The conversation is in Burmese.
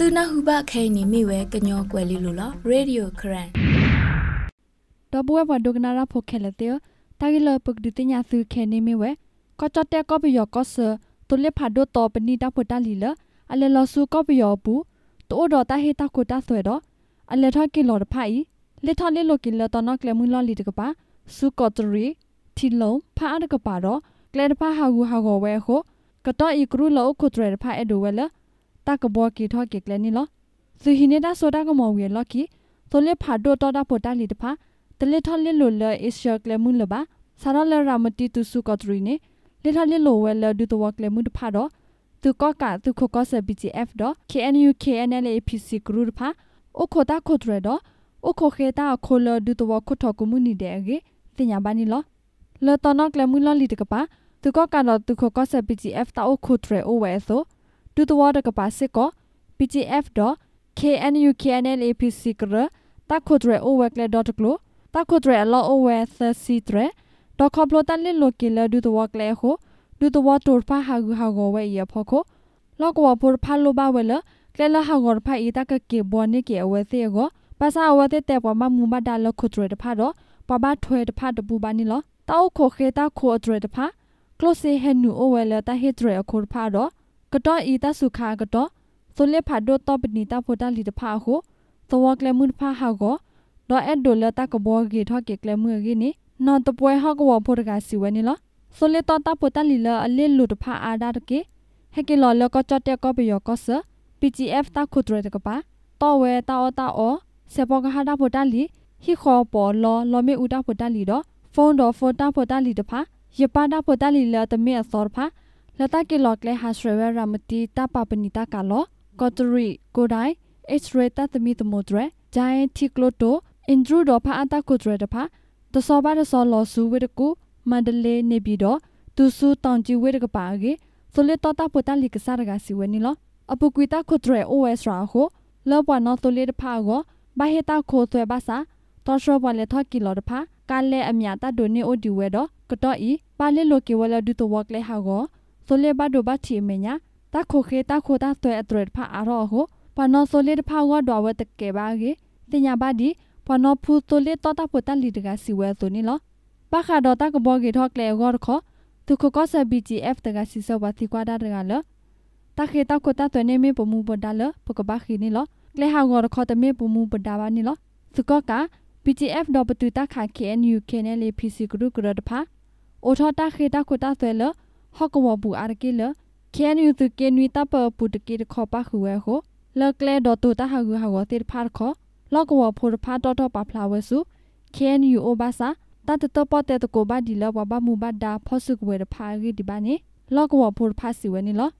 သူနဟုဘခဲနီမိဝဲကညောကွယ်လီလိုလားရေဒီယိုခရန်တော့ဘဝဘဒုကနာရာဖိုခဲလက်တေတာဂီလပုတ်ဒူတညာသူခဲနေမိဝဲကောချတဲ့ကောပီယောကောဆတူလေဖာဒိုတော်ပနီတာဖိုတာလီလအလလဆူကောပီယောပူတိုးတော်တာဟေတာကိုတာဆွဲတော့အလထကီလော်ဖိုင်လေထလေလိုကီလတနကလမူလလီတကပါစုကောတရီထီလုံးဖာအတကပါတော့ကလဲတဖာဟာဂူဟာဂောဝဲဟိုကတော့ဤကရူလောခုထရဖာအဒိုဝဲလားတာကဘောကီထော့ကီကလနီလောသူဟိနေတာဆိုတာကမော်ဝေလော်ကီတိုလေဖာဒိုတော်တာပိုတာလီတဖာတလေထော်လေလိုလဲအစ်ရှာကလမွန်လဘာဆာရလရာမတီတူစုကတရီနေလေထော်လေလိုဝဲလဒူတဝကလမွန်တဖာတော့သူကောကသူခကောဆဘီဂျီအက်ဖ်တော့ KNU KNL APC ဂရုဖာအိုခိုတာခိုထရတော့အိုခိုခေတာခိုလဒူတဝခုထော်ကမွနီတဲ့အကေတင်ညာပါနီလောလတော်နော့ကလမွန်လလီတကပါသူကောကတော့သူခကောဆဘီဂျီအက်ဖ်တာအိုခိုထရအိုဝဲဆိုတူတဝါတကပါစစ်ကော PGF တော့ KNU KNL APC ကရတခုဒရအိုဝက်လက်ဒတ်ကလိုတခုဒရအလောအိုဝက်သစီဒရတော့ခပလတန်လင်လိုကီလဒူတဝါကလေဟိုဒူတဝါတူဖာဟာဂူဟာဂောဝဲရဖခိုလောကဝပူဖာလိုဘဝဲလကလေလဟာဂောဖာအီတကကေဘောနိကေအဝဲသေကိုပါစာဝတဲ့တဲ့ပေါ်မှာမူမတာလခုဒရတဖာတော့ပပထွေတဖာတပူပါနီလောတောက်ခိုခေတာခိုအဒရတဖာ close he nu owela ta hetre akhur pha do ကတော့ဤတဆုခါကတော့သွန်လက်ဖာဒိုတော့ပနီတာဖိုတာလီတဖာဟုသဝကလမွန်းဖာဟာကိုဒေါ်အက်ဒိုလတာကဘောဂီထော့ကေကလမွေဂီနီနော်တပွဲဟော့ကောဖိုတကစီဝဲနီလောသွန်လက်တော့တာဖိုတာလီလအလစ်လူတဖာအာဒါတကေဟက်ကီလော်လကချတ်တက်ကောပီယောကောဆာ PGF တာခုထရတကပါတော့ဝဲတာအောတာအောဆေပေါ်ကဟာတာဖိုတာလီဟိခောပေါ်လောလောမေဥတာဖိုတာလီတော့ဖုန်းတော်ဖိုတာဖိုတာလီတဖာယပတာဖိုတာလီလတမေအစောတဖာလတကေလော့ကလေဟာစရဝဲရာမတီတပပနိတာကလောကော်တရီကိုဒိုင် X-ray တသမီတမိုဒရဂျိုင်တီကလိုတိုအင်ဒရူဒဖာအတာကိုဒရတဖာတစောပါတစောလောဆူဝဲတကူမန္တလေးနေပြီးတော့သူဆူတောင်ကြီးဝဲတကပါကေဆိုလက်တော်တာပတလီကစားရကစီဝဲနီလောအပုကွီတာကိုဒရ OS ရာဟိုလောဘဝနောဆိုလက်တဖာကိုဘဟေတာခိုသွဲပါစာတော်ရှောဘလက်ထကီလောတဖာကလဲအမြတာဒိုနေအိုဒီဝဲတော့ကတော့ဤပါလက်လိုကေဝလာဒူတဝက်လဲဟာကိုဆိုလေဘတ်ဒိုဘတ်တီမညာတခိုခေတခိုတာသွဲအထရက်ဖာအရောဟိုပနောဆိုလေတဖာဝဒဝတ်တကေဘာဂေတင်ညာဘာဒီပနောဖူတိုလေတောတာပိုတလီတကစီဝဲသူနီလောပခါဒေါ်တာကဘောဂေထောက်လေဂေါ်ခသူခကောဆဘီဂျီအက်ဖ်တကစီဆဝတိကွာဒါရကလတခေတခိုတာသွဲနေမေပမူပဒါလပကဘာခီနီလောကလေဟာဂေါ်ခတမေပမူပဒါဘာနီလောသူကောက PTF တော့ပတူတာခါ KNUK နဲ့လေ PC group ကတော့တဖာအိုထောတာခေတာခိုတာသွဲလောဟကဝဘူးအာကေလခဲနူသူကေနွီတပ်ပပူတကေတခေါ်ပါခုဝဲဟိုလကလေဒတူတဟဂူဟာဝတိဖာခလကဝဖိုဖာတော်တော်ပါဖလာဝဲစုခဲနူအိုဘာစာတတတပတ်တဲ့တကိုဘာဒီလဝဘမူဘဒါဖောစုကွေတဖာရီဒီဘာနေလကဝဖိုဖာစီဝဲနေလော